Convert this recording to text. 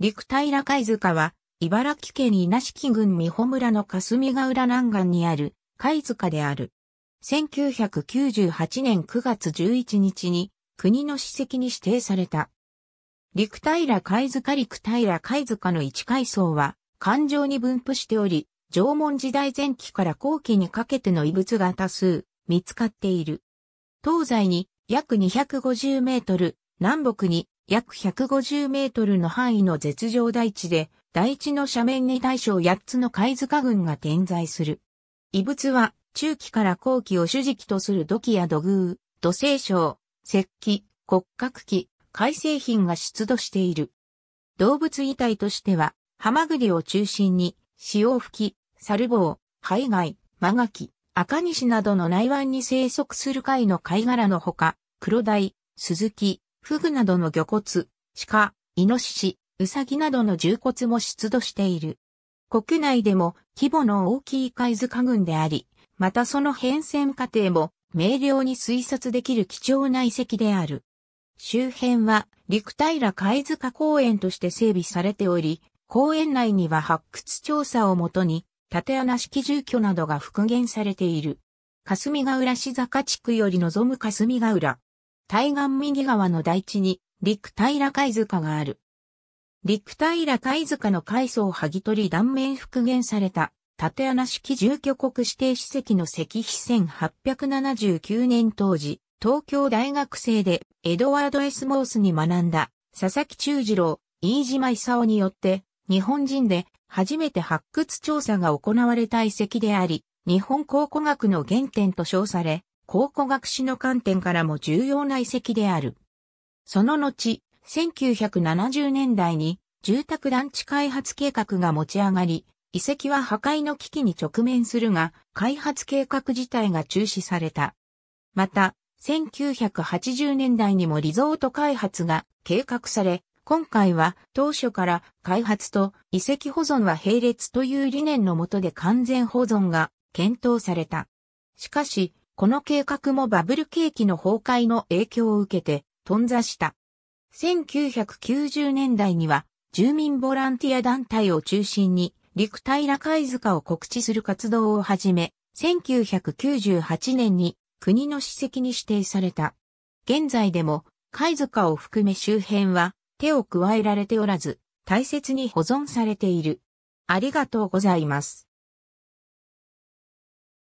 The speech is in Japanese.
陸平貝塚は、茨城県稲敷郡美穂村の霞ヶ浦南岸にある貝塚である。1998年9月11日に国の史跡に指定された。陸平貝塚陸平貝塚の一階層は、環状に分布しており、縄文時代前期から後期にかけての遺物が多数見つかっている。東西に約250メートル、南北に約150メートルの範囲の絶上大地で、大地の斜面に大小8つの貝塚群が点在する。遺物は、中期から後期を主軸とする土器や土偶、土星章、石器、骨格器、貝製品が出土している。動物遺体としては、ハマグリを中心に、潮吹き、サルボウ、ガイ、マガキ、赤西などの内湾に生息する貝の貝殻のほか、黒鯛、スズキ、フグなどの魚骨、鹿、イノシシ、ウサギなどの重骨も出土している。国内でも規模の大きい貝塚群であり、またその変遷過程も明瞭に推察できる貴重な遺跡である。周辺は陸平貝塚公園として整備されており、公園内には発掘調査をもとに、縦穴式住居などが復元されている。霞ヶ浦市坂地区より望む霞ヶ浦、対岸右側の台地に、陸平貝塚がある。陸平貝塚の階層を剥ぎ取り断面復元された、縦穴式住居国指定史跡の石碑1879年当時、東京大学生でエドワード・エス・モースに学んだ佐々木忠次郎、飯島勲によって日本人で初めて発掘調査が行われた遺跡であり、日本考古学の原点と称され、考古学史の観点からも重要な遺跡である。その後、1970年代に住宅団地開発計画が持ち上がり、遺跡は破壊の危機に直面するが、開発計画自体が中止された。また、1980年代にもリゾート開発が計画され、今回は当初から開発と遺跡保存は並列という理念のもとで完全保存が検討された。しかし、この計画もバブル景気の崩壊の影響を受けて、頓挫した。1990年代には、住民ボランティア団体を中心に、陸平貝塚を告知する活動を始め、1998年に国の史跡に指定された。現在でも、貝塚を含め周辺は手を加えられておらず、大切に保存されている。ありがとうございます。